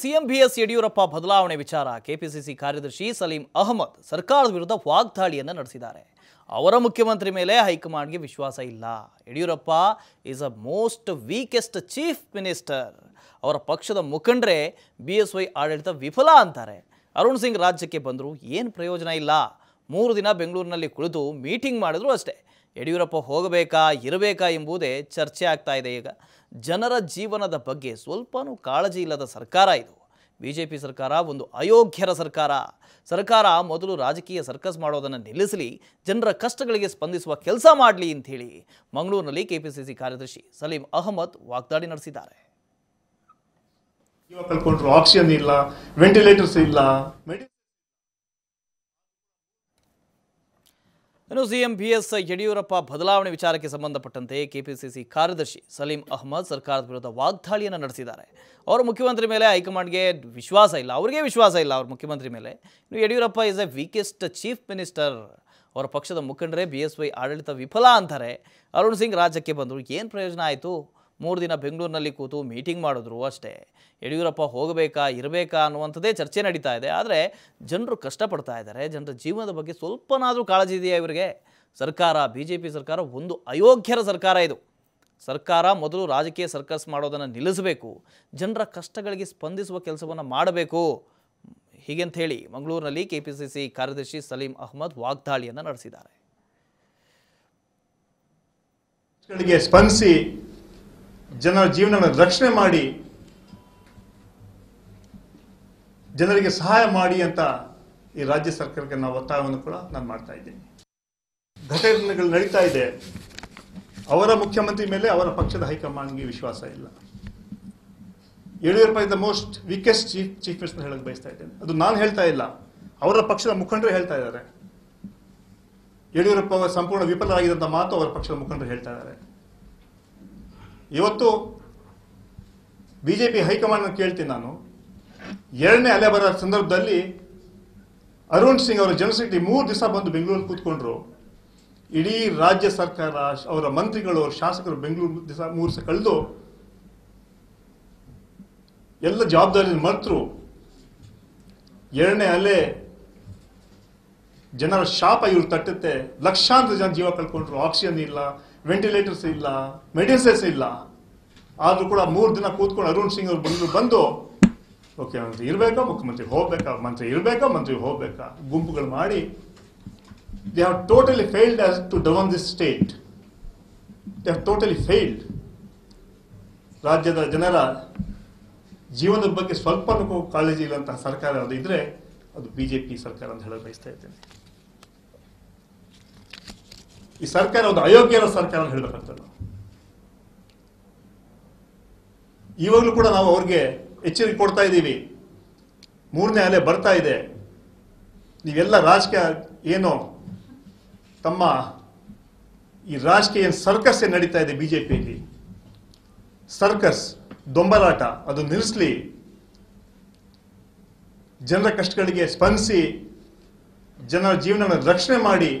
CM BS Yediyurappa ಬದಲಾವಣೆ ವಿಚಾರ KPCC ಕಾರ್ಯದರ್ಶಿ ಸಲೀಂ ಅಹಮದ್ ಸರ್ಕಾರದ ವಿರುದ್ಧ ವಾಗ್ದಾಳಿಯನ್ನು ನಡೆಸಿದ್ದಾರೆ ಅವರ ಮುಖ್ಯಮಂತ್ರಿ ಮೇಲೆ ಹೈಕಮಾಂಡ್ಗೆ ವಿಶ್ವಾಸ ಇಲ್ಲ Yediyurappa is a most weakest chief minister ಅವರ ಪಕ್ಷದ ಮುಖಂಡರೇ ಬಿ ಎಸ್ ವೈ ಆಡಳಿತ ವಿಫಲ ಅಂತಾರೆ ಅರುಣ್ ಸಿಂಗ್ ರಾಜ್ಯಕ್ಕೆ ಬಂದರೂ ಏನು ಪ್ರಯೋಜನ ಇಲ್ಲ ಮೂರು ದಿನ ಬೆಂಗಳೂರಿನಲ್ಲಿ ಕುಳಿತು ಮೀಟಿಂಗ್ ಮಾಡಿದ್ರು ಅಷ್ಟೇ ಯಡಿಯೂರಪ್ಪ ಹೋಗಬೇಕಾ ಇರಬೇಕಾ ಎಂಬುದೇ ಚರ್ಚೆ ಆಗ್ತಾ ಇದೆ ಈಗ ಜನರ ಜೀವನದ ಬಗ್ಗೆ ಸ್ವಲ್ಪನೂ ಕಾಳಜಿ ಇಲ್ಲದ ಸರ್ಕಾರ ಇದು ಬಿ ಜೆ ಪಿ ಸರ್ಕಾರ ಒಂದು ಅಯೋಗ್ಯರ ಸರ್ಕಾರ ಸರ್ಕಾರ ಮೊದಲು ರಾಜಕೀಯ ಸರ್ಕಸ್ ಮಾಡೋದನ್ನು ನಿಲ್ಲಿಸಲಿ ಜನರ ಕಷ್ಟಗಳಿಗೆ ಸ್ಪಂದಿಸುವ ಕೆಲಸ ಮಾಡಲಿ ಅಂಥೇಳಿ ಮಂಗಳೂರಿನಲ್ಲಿ ಕೆಪಿಸಿಸಿ ಕಾರ್ಯದರ್ಶಿ ಸಲೀಂ ಅಹಮದ್ ವಾಗ್ದಾಳಿ ನಡೆಸಿದ್ದಾರೆ ಆಕ್ಸಿಜನ್ ಇಲ್ಲ ವೆಂಟಿಲೇಟರ್ಸ್ ಇಲ್ಲ ಇನ್ನು ಸಿಎಂ ಬಿ ಎಸ್ ಯಡಿಯೂರಪ್ಪ ಬದಲಾವಣೆ ವಿಚಾರಕ್ಕೆ ಸಂಬಂಧಪಟ್ಟಂತೆ ಕೆಪಿಸಿಸಿ ಕಾರ್ಯದರ್ಶಿ ಸಲೀಂ ಅಹಮದ್ ಸರ್ಕಾರದ ವಿರುದ್ಧ ವಾಗ್ದಾಳಿಯನ್ನು ನಡೆಸಿದ್ದಾರೆ ಅವರು ಮುಖ್ಯಮಂತ್ರಿ ಮೇಲೆ ಹೈಕಮಾಂಡ್ಗೆ ವಿಶ್ವಾಸ ಇಲ್ಲ ಅವರಿಗೆ ವಿಶ್ವಾಸ ಇಲ್ಲ ಅವ್ರ ಮುಖ್ಯಮಂತ್ರಿ ಮೇಲೆ ಇನ್ನು Yediyurappa is a weakest chief minister ಅವರ ಪಕ್ಷದ ಮುಖಂಡರೇ ಬಿ ವೈ ಆಡಳಿತ ವಿಫಲ ಅಂತಾರೆ ಅರುಣ್ ಸಿಂಗ್ ರಾಜ್ಯಕ್ಕೆ ಬಂದರು ಏನು ಪ್ರಯೋಜನ ಆಯಿತು ಮೂರು ದಿನ ಬೆಂಗಳೂರಿನಲ್ಲಿ ಕೂತು ಮೀಟಿಂಗ್ ಮಾಡಿದ್ರು ಅಷ್ಟೇ ಯಡಿಯೂರಪ್ಪ ಹೋಗಬೇಕಾ ಇರಬೇಕಾ ಅನ್ನುವಂಥದ್ದೇ ಚರ್ಚೆ ನಡೀತಾ ಇದೆ ಆದರೆ ಜನರು ಕಷ್ಟಪಡ್ತಾ ಇದ್ದಾರೆ ಜನರ ಜೀವನದ ಬಗ್ಗೆ ಸ್ವಲ್ಪನಾದರೂ ಕಾಳಜಿ ಇದೆಯಾ ಇವರಿಗೆ ಸರ್ಕಾರ ಬಿ ಜೆ ಪಿ ಸರ್ಕಾರ ಒಂದು ಅಯೋಗ್ಯರ ಸರ್ಕಾರ ಇದು ಸರ್ಕಾರ ಮೊದಲು ರಾಜಕೀಯ ಸರ್ಕಸ್ ಮಾಡೋದನ್ನು ನಿಲ್ಲಿಸಬೇಕು ಜನರ ಕಷ್ಟಗಳಿಗೆ ಸ್ಪಂದಿಸುವ ಕೆಲಸವನ್ನು ಮಾಡಬೇಕು ಅಂತ ಹೇಳಿ ಮಂಗಳೂರಿನಲ್ಲಿ ಕೆ ಪಿ ಸಿ ಸಿ ಕಾರ್ಯದರ್ಶಿ ಸಲೀಂ ಅಹ್ಮದ್ ವಾಗ್ದಾಳಿಯನ್ನು ನಡೆಸಿದ್ದಾರೆ ಸ್ಪಂದಿಸಿ ಜನರ ಜೀವನವನ್ನು ರಕ್ಷಣೆ ಮಾಡಿ ಜನರಿಗೆ ಸಹಾಯ ಮಾಡಿ ಅಂತ ಈ ರಾಜ್ಯ ಸರ್ಕಾರಕ್ಕೆ ನಾವು ಒತ್ತಾಯವನ್ನು ಕೂಡ ನಾನು ಮಾಡ್ತಾ ಇದ್ದೀನಿ ಘಟನೆಗಳು ನಡೀತಾ ಇದೆ ಅವರ ಮುಖ್ಯಮಂತ್ರಿ ಮೇಲೆ ಅವರ ಪಕ್ಷದ ಹೈಕಮಾಂಡ್ಗೆ ವಿಶ್ವಾಸ ಇಲ್ಲ Yediyurappa is the most weakest chief chief minister ಹೇಳಕ್ಕೆ ಬಯಸ್ತಾ ಇದ್ದೇನೆ ಅದು ನಾನು ಹೇಳ್ತಾ ಇಲ್ಲ ಅವರ ಪಕ್ಷದ ಮುಖಂಡರು ಹೇಳ್ತಾ ಇದ್ದಾರೆ ಯಡಿಯೂರಪ್ಪ ಸಂಪೂರ್ಣ ವಿಫಲರಾಗಿದ್ದಂಥ ಮಾತು ಅವರ ಪಕ್ಷದ ಮುಖಂಡರು ಹೇಳ್ತಾ ಇದ್ದಾರೆ ಇವತ್ತು ಬಿ ಜೆ ಪಿ ಹೈಕಮಾಂಡ್ ಕೇಳ್ತೀನಿ ನಾನು ಎರಡನೇ ಅಲೆ ಬರೋ ಸಂದರ್ಭದಲ್ಲಿ ಅರುಣ್ ಸಿಂಗ್ ಅವರು ಜನಸಂಖ್ಯೆ ಮೂರು ದಿವಸ ಬಂದು ಬೆಂಗಳೂರಲ್ಲಿ ಕೂತ್ಕೊಂಡ್ರು ಇಡೀ ರಾಜ್ಯ ಸರ್ಕಾರ ಅವರ ಮಂತ್ರಿಗಳು ಅವರ ಶಾಸಕರು ಬೆಂಗಳೂರು ದಿವಸ ಮೂರು ದಿವಸ ಕಳೆದು ಎಲ್ಲ ಜವಾಬ್ದಾರಿ ಮರೆತರು ಎರಡನೇ ಅಲೆ ಜನರ ಶಾಪ ಇವ್ರು ತಟ್ಟುತ್ತೆ ಲಕ್ಷಾಂತರ ಜನ ಜೀವ ಕಳ್ಕೊಂಡ್ರು ಆಕ್ಸಿಜನ್ ಇಲ್ಲ ವೆಂಟಿಲೇಟರ್ಸ್ ಇಲ್ಲ ಮೆಡಿಸಿನ್ಸ್ ಇಲ್ಲ ಆದರೂ ಕೂಡ ಮೂರು ದಿನ ಕೂತ್ಕೊಂಡು ಅರುಣ್ ಸಿಂಗ್ ಅವ್ರು ಬಂದು ಬಂದು ಮುಖ್ಯಮಂತ್ರಿ ಇರಬೇಕಾ ಮುಖ್ಯಮಂತ್ರಿ ಹೋಗ್ಬೇಕಾ ಮಂತ್ರಿ ಇರಬೇಕಾ ಮಂತ್ರಿ ಹೋಗ್ಬೇಕಾ ಗುಂಪುಗಳು ಮಾಡಿ they have totally failed as to ಡವನ್ this state they have totally failed ರಾಜ್ಯದ ಜನರ ಜೀವನದ ಬಗ್ಗೆ ಸ್ವಲ್ಪನೂ ಕಾಳಜಿ ಇಲ್ಲಂತಹ ಸರ್ಕಾರ ಅದು ಇದ್ರೆ ಅದು ಬಿಜೆಪಿ ಸರ್ಕಾರ ಅಂತ ಹೇಳಿ ಬಯಸ್ತಾ ಇದ್ದೇನೆ ಈ ಸರ್ಕಾರ ಒಂದು ಅಯೋಗ್ಯರ ಸರ್ಕಾರ ಅಂತ ಹೇಳಬೇಕಂತ ಇವಾಗಲೂ ಕೂಡ ನಾವು ಅವ್ರಿಗೆ ಎಚ್ಚರಿಕೆ ಕೊಡ್ತಾ ಇದ್ದೀವಿ ಮೂರನೇ ಅಲೆ ಬರ್ತಾ ಇದೆ ನೀವೆಲ್ಲ ರಾಜಕೀಯ ಏನು ತಮ್ಮ ಈ ರಾಜಕೀಯ ಸರ್ಕಸ್ ಏನು ನಡೀತಾ ಇದೆ ಪಿಯಲ್ಲಿ ಸರ್ಕಸ್ ದೊಂಬಲಾಟ ಅದು ನಿಲ್ಲಿಸಲಿ ಜನರ ಕಷ್ಟಗಳಿಗೆ ಸ್ಪಂದಿಸಿ ಜನರ ಜೀವನವನ್ನು ರಕ್ಷಣೆ ಮಾಡಿ